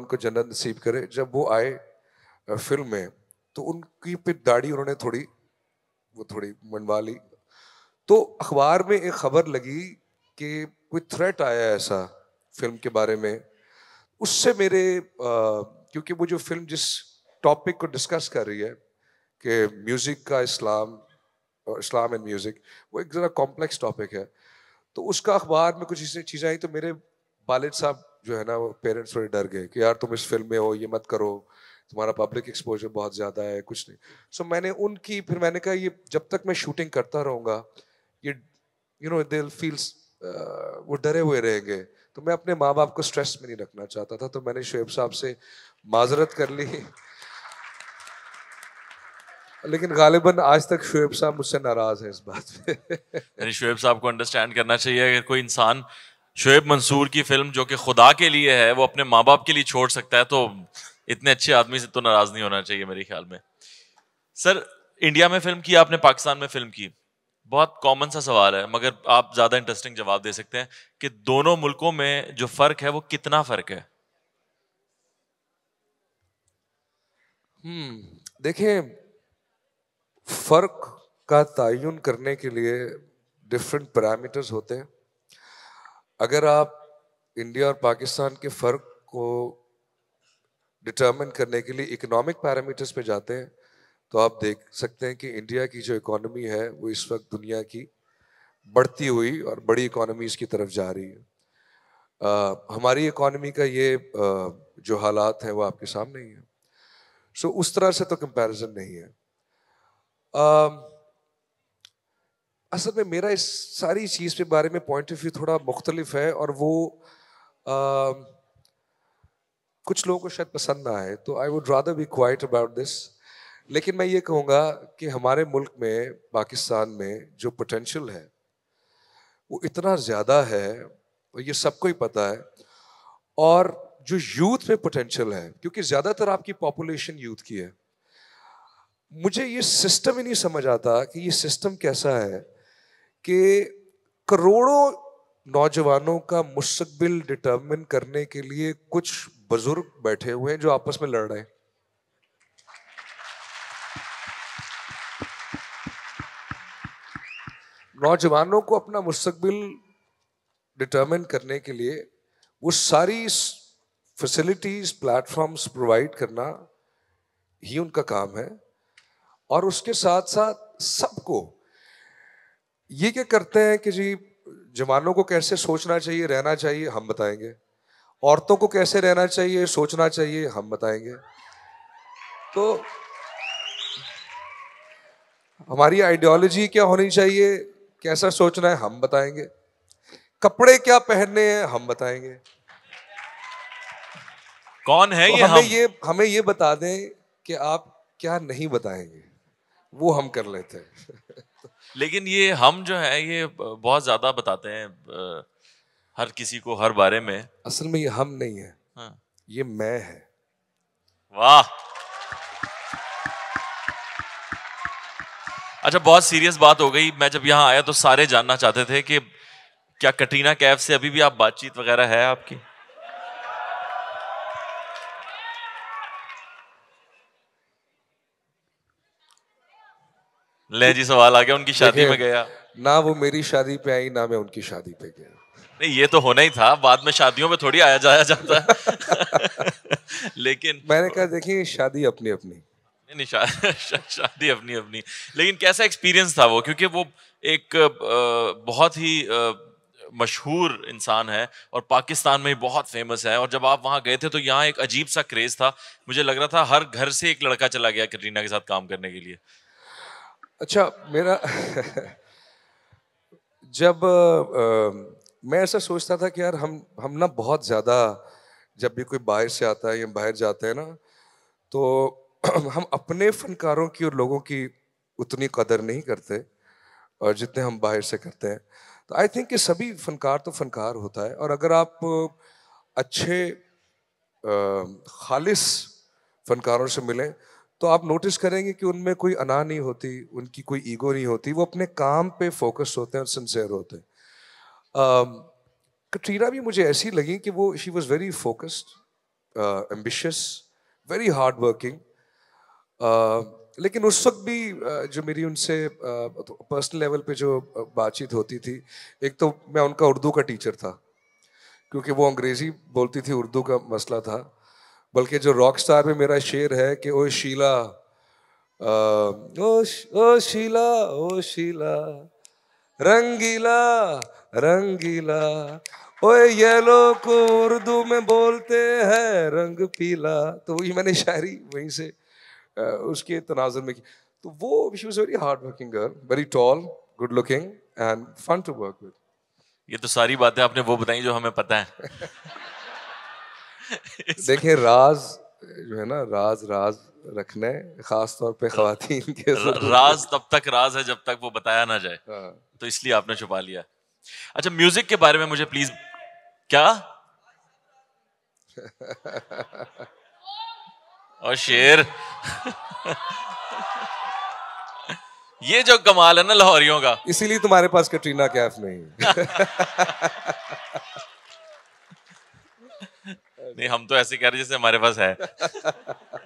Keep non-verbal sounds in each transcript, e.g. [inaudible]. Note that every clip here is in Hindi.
उनको जन्नत नसीब करे जब वो आए फिल्म में तो उनकी पे दाढ़ी उन्होंने थोड़ी वो थोड़ी मंडवा ली तो अखबार में एक खबर लगी कि कोई थ्रेट आया ऐसा फिल्म के बारे में उससे मेरे आ, क्योंकि वो जो फिल्म जिस टॉपिक को डिस्कस कर रही है कि म्यूज़िक का इस्लाम और इस्लाम एंड म्यूज़िक वो एक ज़रा कॉम्प्लेक्स टॉपिक है तो उसका अखबार में कुछ चीज़ें आई तो मेरे वालद साहब जो है ना पेरेंट्स थोड़े डर गए कि यार तुम इस फिल्म में हो ये मत करो तुम्हारा पब्लिक एक्सपोजर बहुत ज़्यादा है कुछ नहीं सो so, मैंने उनकी फिर मैंने कहा ये जब तक मैं शूटिंग करता रहूँगा ये यू नो दिल फील्स वो डरे हुए रहेंगे तो मैं अपने माँ बाप को स्ट्रेस में नहीं रखना चाहता था तो मैंने शुएब साहब से माजरत कर ली लेकिन गालिबन आज तक शुएब साहब मुझसे नाराज है इस बात पे शुएब साहब को अंडरस्टैंड करना चाहिए अगर कोई इंसान शुएब मंसूर की फिल्म जो कि खुदा के लिए है वो अपने माँ बाप के लिए छोड़ सकता है तो इतने अच्छे आदमी से तो नाराज नहीं होना चाहिए मेरे ख्याल में सर इंडिया में फिल्म की आपने पाकिस्तान में फिल्म की बहुत कॉमन सा सवाल है मगर आप ज्यादा इंटरेस्टिंग जवाब दे सकते हैं कि दोनों मुल्कों में जो फर्क है वो कितना फर्क है हम्म देखिए फर्क का तयन करने के लिए डिफरेंट पैरामीटर्स होते हैं अगर आप इंडिया और पाकिस्तान के फ़र्क को डिटर्मिन करने के लिए इकोनॉमिक पैरामीटर्स पे जाते हैं तो आप देख सकते हैं कि इंडिया की जो इकोनॉमी है वो इस वक्त दुनिया की बढ़ती हुई और बड़ी इकोनॉमीज़ की तरफ जा रही है आ, हमारी इकोनॉमी का ये आ, जो हालात हैं वो आपके सामने ही है सो so, उस तरह से तो कंपैरिजन नहीं है आ, असल में मेरा इस सारी चीज़ के बारे में पॉइंट ऑफ व्यू थोड़ा मुख्तलिफ है और वो आ, कुछ लोगों को शायद पसंद ना आए तो I would rather be quiet about this लेकिन मैं ये कहूँगा कि हमारे मुल्क में पाकिस्तान में जो पोटेंशल है वो इतना ज़्यादा है और ये सबको ही पता है और जो यूथ में पोटेंशियल है क्योंकि ज़्यादातर आपकी पॉपुलेशन यूथ की है मुझे ये सिस्टम ही नहीं समझ आता कि ये सिस्टम कैसा है कि करोड़ों नौजवानों का मुस्तबिल डिटर्मिन करने के लिए कुछ बुजुर्ग बैठे हुए हैं जो आपस में लड़ रहे हैं नौजवानों को अपना मुस्तबिल डिटर्मिन करने के लिए वो सारी फैसिलिटीज प्लेटफॉर्म्स प्रोवाइड करना ही उनका काम है और उसके साथ साथ सबको ये क्या करते हैं कि जी जवानों को कैसे सोचना चाहिए रहना चाहिए हम बताएंगे औरतों को कैसे रहना चाहिए सोचना चाहिए हम बताएंगे तो हमारी आइडियोलॉजी क्या होनी चाहिए कैसा सोचना है हम बताएंगे कपड़े क्या पहनने हैं हम बताएंगे कौन है तो ये हमें हम? ये हमें ये बता दें कि आप क्या नहीं बताएंगे वो हम कर लेते हैं [laughs] लेकिन ये हम जो है ये बहुत ज़्यादा बताते हैं हर किसी को हर बारे में असल में ये हम नहीं है हाँ। ये मैं है वाह अच्छा बहुत सीरियस बात हो गई मैं जब यहाँ आया तो सारे जानना चाहते थे कि क्या कटरीना कैफ से अभी भी आप बातचीत वगैरह है आपकी ले जी सवाल आ गया उनकी शादी में गया ना वो मेरी शादी पे आई ना मैं उनकी शादी पे गया नहीं ये तो होना ही था बाद में शादियों में थोड़ी आया जाया जाता है [laughs] लेकिन मैंने कहा देखिए शादी अपनी अपनी नहीं शा, शा, शादी अपनी अपनी लेकिन कैसा एक्सपीरियंस था वो क्योंकि वो एक बहुत ही मशहूर इंसान है और पाकिस्तान में बहुत फेमस है और जब आप वहाँ गए थे तो यहाँ एक अजीब सा क्रेज़ था मुझे लग रहा था हर घर से एक लड़का चला गया कटरीना के साथ काम करने के लिए अच्छा मेरा [laughs] जब आ, मैं ऐसा सोचता था कि यार हम हम ना बहुत ज़्यादा जब भी कोई बाहर से आता है या बाहर जाते हैं ना तो [clears throat] हम अपने फनकारों की और लोगों की उतनी कदर नहीं करते और जितने हम बाहर से करते हैं तो आई थिंक कि सभी फनकार तो फनकार होता है और अगर आप अच्छे खालिस फनकारों से मिलें तो आप नोटिस करेंगे कि उनमें कोई अना नहीं होती उनकी कोई ईगो नहीं होती वो अपने काम पे फोकस होते हैं और सिंसेयर होते हैं um, कटरीना भी मुझे ऐसी लगी कि वो she was very focused ambitious very hard working लेकिन उस वक्त भी uh, जो मेरी उनसे पर्सनल uh, लेवल पे जो uh, बातचीत होती थी एक तो मैं उनका उर्दू का टीचर था क्योंकि वो अंग्रेज़ी बोलती थी उर्दू का मसला था बल्कि जो रॉक स्टार में मेरा शेर है कि ओ शीला ओ ओ शीला ओ शीला रंगीला रंगीला ओए येलो को उर्दू में बोलते हैं रंग पीला तो वही मैंने शायरी वहीं से उसके तनाजर में की तो वो she was very hard working girl very tall good looking and fun to work with ये तो सारी बातें आपने वो बताई जो हमें पता है [laughs] [laughs] देखिए राज जो है ना राज राज रखने खास तौर पे खातन के [laughs] राज तब तक राज है जब तक वो बताया ना जाए हाँ। तो इसलिए आपने छुपा लिया अच्छा म्यूजिक के बारे में मुझे प्लीज क्या [laughs] और शेर ये जो कमाल है ना लाहौरियों का इसीलिए तुम्हारे पास कटरीना कैफ नहीं [laughs] नहीं हम तो ऐसे कह रहे जैसे हमारे पास है [laughs]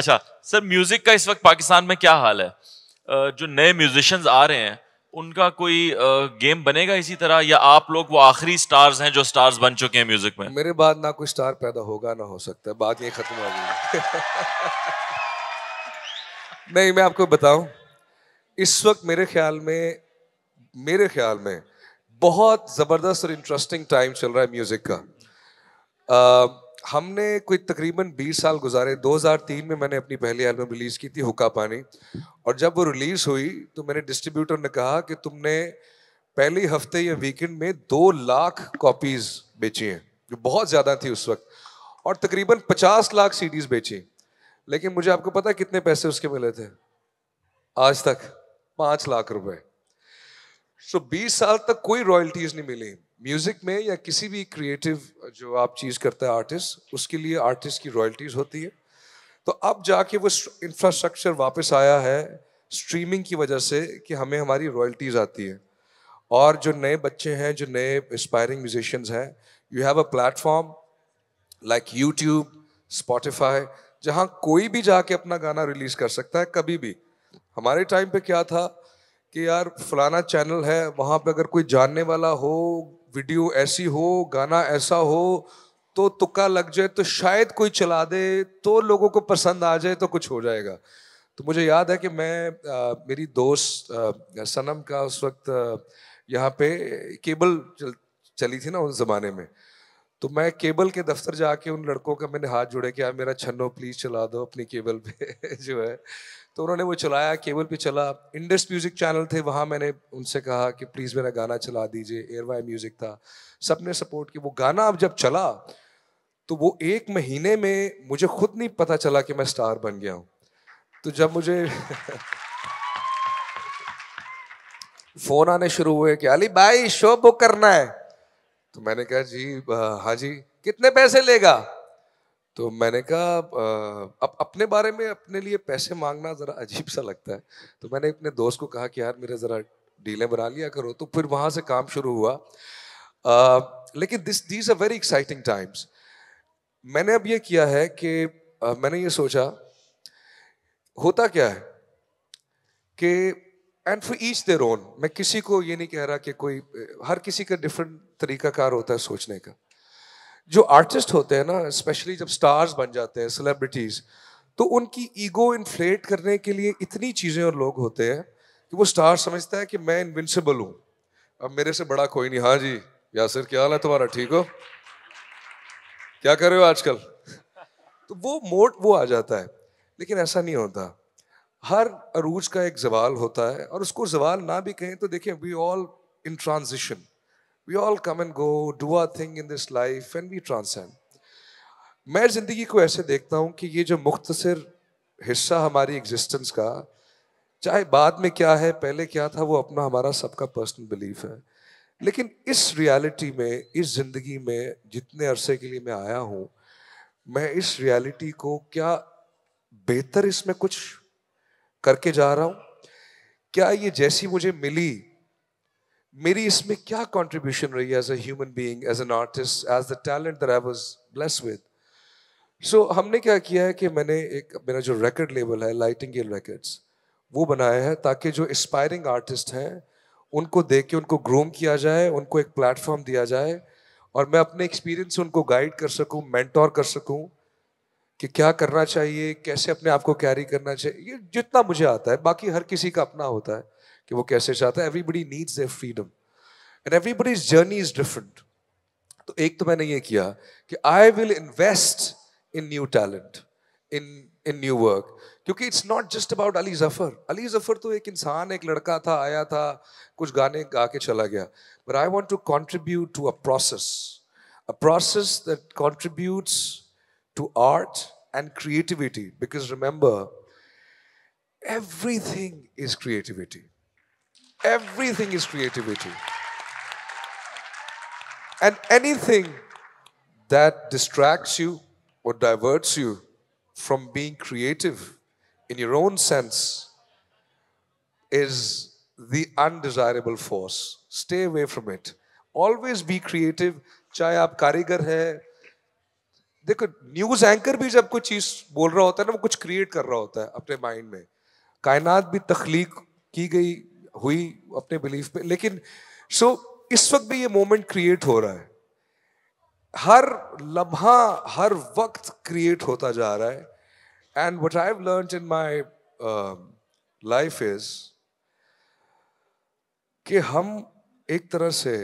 अच्छा सर म्यूजिक का इस वक्त पाकिस्तान में क्या हाल है जो नए म्यूजिशियंस आ रहे हैं उनका कोई गेम बनेगा इसी तरह या आप लोग वो आखिरी स्टार्स हैं जो स्टार्स बन चुके हैं म्यूजिक में मेरे बाद ना कोई स्टार पैदा होगा ना हो सकता है बात ये खत्म हो गई [laughs] नहीं मैं आपको बताऊं इस वक्त मेरे ख्याल में मेरे ख्याल में बहुत ज़बरदस्त और इंटरेस्टिंग टाइम चल रहा है म्यूज़िक का हमने कोई तकरीबन 20 साल गुजारे 2003 में मैंने अपनी पहली एल्बम रिलीज़ की थी हुक्का पानी और जब वो रिलीज़ हुई तो मेरे डिस्ट्रीब्यूटर ने कहा कि तुमने पहले हफ्ते या वीकेंड में दो लाख कॉपीज़ बेची हैं जो बहुत ज़्यादा थी उस वक्त और तकरीबन पचास लाख सीडीज़ बेची लेकिन मुझे आपको पता है कितने पैसे उसके मिले थे आज तक पाँच लाख रुपए सो बीस साल तक कोई रॉयल्टीज नहीं मिली म्यूजिक में या किसी भी क्रिएटिव जो आप चीज़ करता है आर्टिस्ट उसके लिए आर्टिस्ट की रॉयल्टीज होती है तो अब जाके वो इंफ्रास्ट्रक्चर वापस आया है स्ट्रीमिंग की वजह से कि हमें हमारी रॉयल्टीज़ आती है और जो नए बच्चे हैं जो नए इंस्पायरिंग म्यूजिशियंस हैं you have a platform like YouTube Spotify जहाँ कोई भी जाके अपना गाना रिलीज़ कर सकता है कभी भी हमारे टाइम पे क्या था कि यार फलाना चैनल है वहाँ पे अगर कोई जानने वाला हो वीडियो ऐसी हो गाना ऐसा हो तो तुक्का लग जाए तो शायद कोई चला दे तो लोगों को पसंद आ जाए तो कुछ हो जाएगा तो मुझे याद है कि मैं आ, मेरी दोस्त आ, सनम का उस वक्त यहाँ पे केबल चल, चली थी ना उस ज़माने में तो मैं केबल के दफ्तर जाके उन लड़कों का मैंने हाथ जोड़े कि यार मेरा छन्नो प्लीज़ चला दो अपनी केबल पे [laughs] जो है तो उन्होंने वो चलाया केबल पे चला इंडस म्यूज़िक चैनल थे वहाँ मैंने उनसे कहा कि प्लीज़ मेरा गाना चला दीजिए एयरवाई म्यूज़िक था सब ने सपोर्ट किया वो गाना अब जब चला तो वो एक महीने में मुझे खुद नहीं पता चला कि मैं स्टार बन गया हूँ तो जब मुझे फ़ोन [laughs] आने शुरू हुए कि अली भाई शो बुक करना है तो मैंने कहा जी हाँ जी कितने पैसे लेगा तो मैंने कहा अब अपने बारे में अपने लिए पैसे मांगना ज़रा अजीब सा लगता है तो मैंने अपने दोस्त को कहा कि यार मेरे ज़रा डीलें बना लिया करो तो फिर वहाँ से काम शुरू हुआ आ, लेकिन this these are very exciting times मैंने अब ये किया है कि आ, मैंने ये सोचा होता क्या है कि and for each their own मैं किसी को ये नहीं कह रहा कि कोई हर किसी का डिफरेंट तरीकाकार होता है सोचने का जो आर्टिस्ट होते हैं ना स्पेशली जब स्टार्स बन जाते हैं सेलिब्रिटीज तो उनकी ईगो इन्फ्लेट करने के लिए इतनी चीज़ें और लोग होते हैं कि वो स्टार समझता है कि मैं इनविंसिबल हूं अब मेरे से बड़ा कोई नहीं हाँ जी यासर क्या हाल है तुम्हारा ठीक हो क्या कर रहे हो आजकल [laughs] तो वो मोड वो आ जाता है लेकिन ऐसा नहीं होता हर अरूज का एक जवाल होता है और उसको जवाल ना भी कहें तो देखें we all in transition we all come and go do a thing in this life and we transcend मैं ज़िंदगी को ऐसे देखता हूँ कि ये जो मुख्तसर हिस्सा हमारी एग्जिस्टेंस का चाहे बाद में क्या है पहले क्या था वो अपना हमारा सबका पर्सनल बिलीफ है लेकिन इस रियलिटी में इस ज़िंदगी में जितने अरसे के लिए मैं आया हूँ मैं इस रियलिटी को क्या बेहतर इसमें कुछ करके जा रहा हूँ क्या ये जैसी मुझे मिली मेरी इसमें क्या कंट्रीब्यूशन रही as a human being as an artist as the talent that I was blessed with so हमने क्या किया है कि मैंने एक मेरा जो रिकॉर्ड लेबल है लाइटिंग रिकॉर्ड्स वो बनाया है ताकि जो इंस्पायरिंग आर्टिस्ट हैं उनको देख के उनको ग्रूम किया जाए उनको एक प्लेटफॉर्म दिया जाए और मैं अपने एक्सपीरियंस से उनको गाइड कर सकूं मेंटोर कर सकूं कि क्या करना चाहिए कैसे अपने आप को कैरी करना चाहिए ये जितना मुझे आता है बाकी हर किसी का अपना होता है कि वो कैसे चाहता है everybody needs their freedom and everybody's journey is different तो एक तो मैंने ये किया कि I will invest in new talent in in new work क्योंकि it's not just about Ali Zafar Ali Zafar तो एक इंसान एक लड़का था आया था कुछ गाने गा के चला गया but I want to contribute to a process a process that contributes to art and creativity because remember everything is creativity Everything is creativity. And anything that distracts you or diverts you from being creative in your own sense is the undesirable force. Stay away from it. Always be creative, चाहे आप कारीगर हैं देखो न्यूज एंकर भी जब कोई चीज बोल रहा होता है ना वो कुछ क्रिएट कर रहा होता है अपने माइंड में कायनात भी तख्लीक की गई हुई अपने बिलीफ पे लेकिन सो so, इस वक्त भी ये मोमेंट क्रिएट हो रहा है हर लम्हा हर वक्त क्रिएट होता जा रहा है and what I learn in my life is कि हम एक तरह से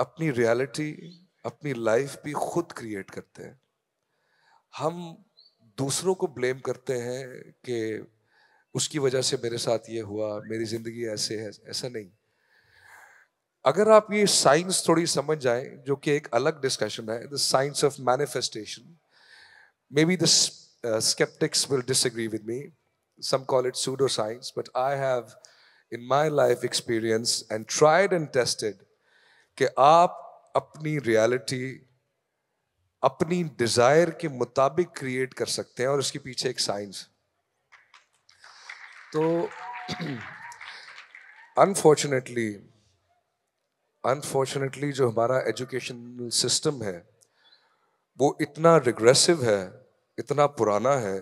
अपनी रियलिटी अपनी लाइफ भी खुद क्रिएट करते हैं हम दूसरों को ब्लेम करते हैं कि उसकी वजह से मेरे साथ ये हुआ मेरी ज़िंदगी ऐसे है ऐसा नहीं अगर आप ये साइंस थोड़ी समझ जाए जो कि एक अलग डिस्कशन है the science of manifestation may be sceptics will disagree with me call it pseudo science but I have in my life experience and tried and tested कि आप अपनी रियलिटी अपनी डिज़ायर के मुताबिक क्रिएट कर सकते हैं और उसके पीछे एक साइंस तो अनफॉर्चुनेटली अनफॉर्चुनेटली जो हमारा एजुकेशन सिस्टम है वो इतना रिग्रेसिव है इतना पुराना है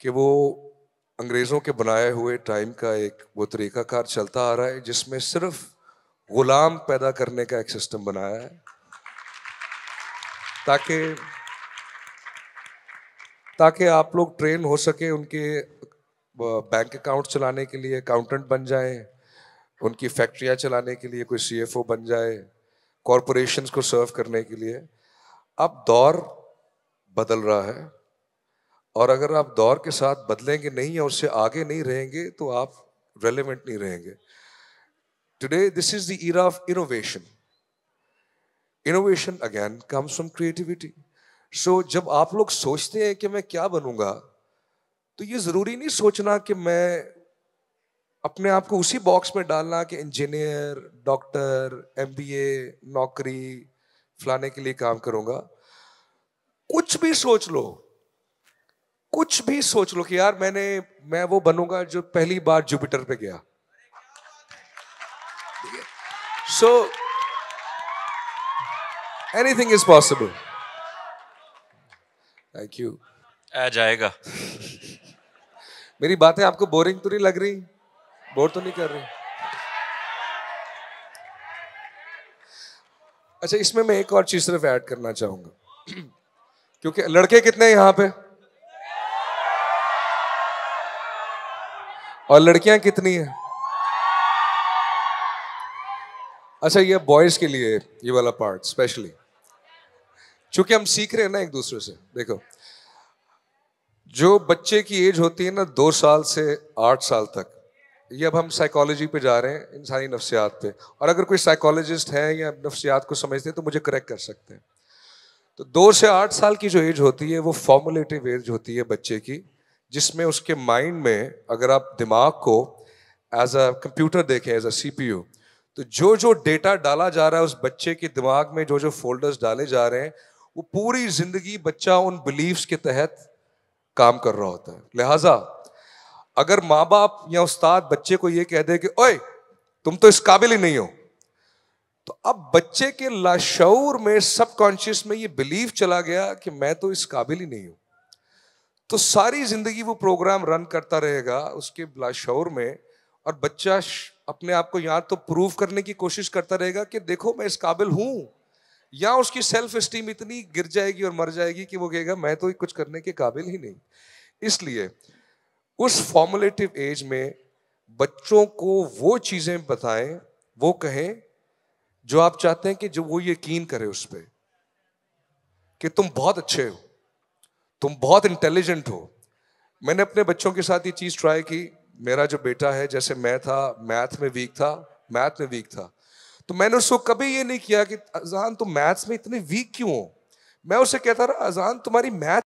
कि वो अंग्रेज़ों के बनाए हुए टाइम का एक वो तरीक़ाकार चलता आ रहा है जिसमें सिर्फ ग़ुलाम पैदा करने का एक सिस्टम बनाया है ताकि ताकि आप लोग ट्रेन हो सके उनके बैंक अकाउंट चलाने के लिए अकाउंटेंट बन जाए उनकी फैक्ट्रियाँ चलाने के लिए कोई सी बन जाए कॉरपोरेशन को सर्व करने के लिए अब दौर बदल रहा है और अगर आप दौर के साथ बदलेंगे नहीं या उससे आगे नहीं रहेंगे तो आप रेलिवेंट नहीं रहेंगे today this is the era of innovation innovation again comes from creativity so जब आप लोग सोचते हैं कि मैं क्या बनूंगा तो ये ज़रूरी नहीं सोचना कि मैं अपने आप को उसी बॉक्स में डालना कि इंजीनियर डॉक्टर एम नौकरी फलाने के लिए काम करूंगा कुछ भी सोच लो कुछ भी सोच लो कि यार मैंने मैं वो बनूंगा जो पहली बार जुपिटर पे गया so anything is possible thank you आ जाएगा मेरी बातें आपको बोरिंग तो नहीं लग रही बोर तो नहीं कर रही अच्छा इसमें मैं एक और चीज सिर्फ ऐड करना चाहूंगा [clears throat] क्योंकि लड़के कितने हैं यहां पे और लड़कियां कितनी हैं अच्छा ये बॉयज के लिए ये वाला पार्ट स्पेशली क्योंकि हम सीख रहे हैं ना एक दूसरे से देखो जो बच्चे की एज होती है ना दो साल से आठ साल तक ये अब हम साइकोलॉजी पे जा रहे हैं इंसानी नफ्सियात पे और अगर कोई साइकोलॉजिस्ट है या नफ्सियात को समझते हैं तो मुझे करेक्ट कर सकते हैं तो दो से आठ साल की जो एज होती है वो फॉर्मुलेटिव एज होती है बच्चे की जिसमें उसके माइंड में अगर आप दिमाग को एज अ कंप्यूटर देखें एज अ सी तो जो जो डेटा डाला जा रहा है उस बच्चे के दिमाग में जो जो फोल्डर्स डाले जा रहे हैं वो पूरी ज़िंदगी बच्चा उन बिलीव्स के तहत काम कर रहा होता है लिहाजा अगर माँ बाप या उस्ताद बच्चे को यह कह दे कि ओए तुम तो इस काबिल ही नहीं हो तो अब बच्चे के लाशूर में सबकॉन्शियस में ये बिलीव चला गया कि मैं तो इस काबिल ही नहीं हूं तो सारी जिंदगी वो प्रोग्राम रन करता रहेगा उसके लाशौर में और बच्चा अपने आप को यहाँ तो प्रूव करने की कोशिश करता रहेगा कि देखो मैं इस काबिल हूँ या उसकी सेल्फ स्टीम इतनी गिर जाएगी और मर जाएगी कि वो कहेगा मैं तो कुछ करने के काबिल ही नहीं इसलिए उस फॉर्मुलेटिव एज में बच्चों को वो चीज़ें बताएं वो कहें जो आप चाहते हैं कि जो वो यकीन करे उस पर कि तुम बहुत अच्छे हो तुम बहुत इंटेलिजेंट हो मैंने अपने बच्चों के साथ ये चीज़ ट्राई की मेरा जो बेटा है जैसे मैं था मैथ में वीक था मैथ में वीक था तो मैंने उसको कभी ये नहीं किया कि अजान तुम मैथ्स में इतने वीक क्यों हो मैं उसे कहता रहा अजान तुम्हारी मैथ